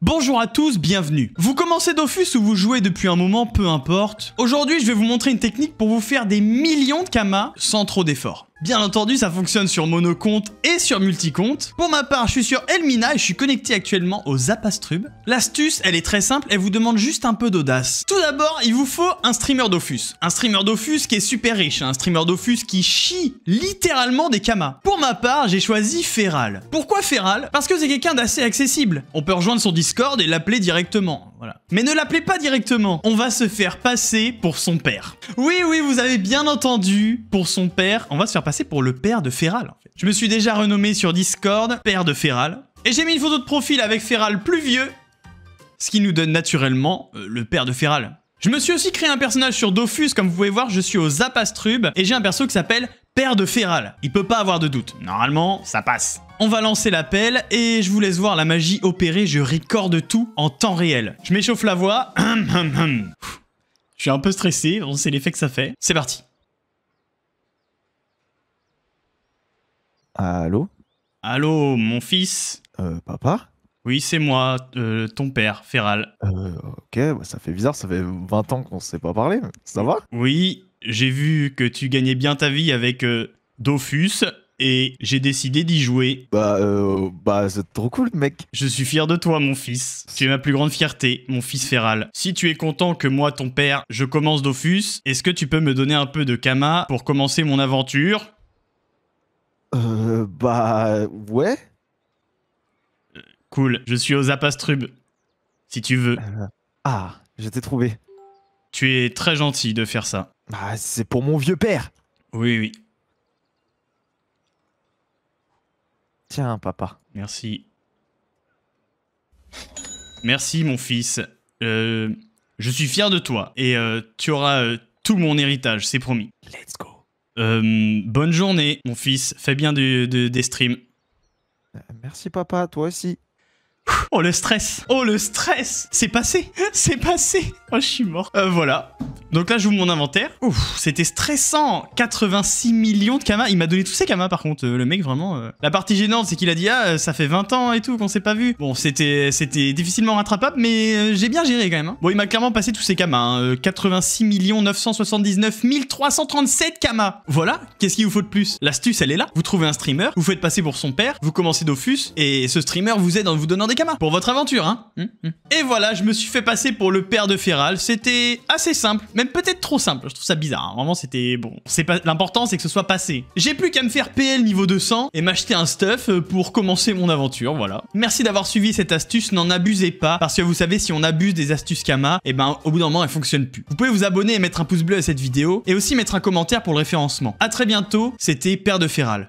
Bonjour à tous, bienvenue. Vous commencez Dofus ou vous jouez depuis un moment, peu importe. Aujourd'hui, je vais vous montrer une technique pour vous faire des millions de kamas sans trop d'efforts. Bien entendu, ça fonctionne sur monocompte et sur multicompte. Pour ma part, je suis sur Elmina et je suis connecté actuellement aux Zapastrub. L'astuce, elle est très simple, elle vous demande juste un peu d'audace. Tout d'abord, il vous faut un streamer d'offus, Un streamer d'offus qui est super riche, hein. un streamer d'offus qui chie littéralement des kamas. Pour ma part, j'ai choisi Feral. Pourquoi Feral Parce que c'est quelqu'un d'assez accessible. On peut rejoindre son Discord et l'appeler directement. Mais ne l'appelez pas directement, on va se faire passer pour son père. Oui, oui, vous avez bien entendu, pour son père, on va se faire passer pour le père de Feral. En fait. Je me suis déjà renommé sur Discord, père de Feral, et j'ai mis une photo de profil avec Feral plus vieux, ce qui nous donne naturellement euh, le père de Feral. Je me suis aussi créé un personnage sur Dofus, comme vous pouvez voir, je suis au Zapastrub et j'ai un perso qui s'appelle Père de Feral, il peut pas avoir de doute. Normalement, ça passe. On va lancer l'appel et je vous laisse voir la magie opérer, je recorde tout en temps réel. Je m'échauffe la voix. je suis un peu stressé, on sait l'effet que ça fait. C'est parti. Allô Allô, mon fils Euh, papa Oui, c'est moi, euh, ton père, Feral. Euh, ok, bah, ça fait bizarre, ça fait 20 ans qu'on ne s'est pas parlé, ça va Oui, j'ai vu que tu gagnais bien ta vie avec euh, Dofus et j'ai décidé d'y jouer. Bah, euh, bah c'est trop cool, mec. Je suis fier de toi, mon fils. Tu es ma plus grande fierté, mon fils Feral. Si tu es content que moi, ton père, je commence Dofus, est-ce que tu peux me donner un peu de Kama pour commencer mon aventure Euh, bah, ouais. Cool, je suis aux Apastrub. Si tu veux. Euh, ah, je t'ai trouvé. Tu es très gentil de faire ça. Bah, c'est pour mon vieux père. Oui, oui. Tiens, papa. Merci. Merci, mon fils. Euh, je suis fier de toi et euh, tu auras euh, tout mon héritage, c'est promis. Let's go. bonne journée, mon fils. Fais bien des streams. Merci, papa. Toi aussi. Oh le stress Oh le stress C'est passé C'est passé Oh je suis mort Voilà. Donc là, j'ouvre mon inventaire. Ouf, c'était stressant 86 millions de kamas. Il m'a donné tous ses kamas, par contre. Euh, le mec, vraiment... Euh, la partie gênante, c'est qu'il a dit « Ah, euh, ça fait 20 ans et tout qu'on s'est pas vu. » Bon, c'était c'était difficilement rattrapable, mais j'ai bien géré quand même. Hein. Bon, il m'a clairement passé tous ses kamas. 86 86 979 337 kamas. Voilà, qu'est-ce qu'il vous faut de plus L'astuce, elle est là. Vous trouvez un streamer, vous faites passer pour son père, vous commencez Dofus, et ce streamer vous aide en vous donnant des kamas. Pour votre aventure, hein. Hum, hum. Et voilà, je me suis fait passer pour le père de Feral. C'était assez simple, même peut-être trop simple, je trouve ça bizarre. Hein. Vraiment, c'était bon. C'est pas L'important, c'est que ce soit passé. J'ai plus qu'à me faire PL niveau 200 et m'acheter un stuff euh, pour commencer mon aventure, voilà. Merci d'avoir suivi cette astuce, n'en abusez pas, parce que vous savez, si on abuse des astuces Kama, et eh ben au bout d'un moment, elles fonctionnent plus. Vous pouvez vous abonner et mettre un pouce bleu à cette vidéo, et aussi mettre un commentaire pour le référencement. À très bientôt, c'était Père de Ferral.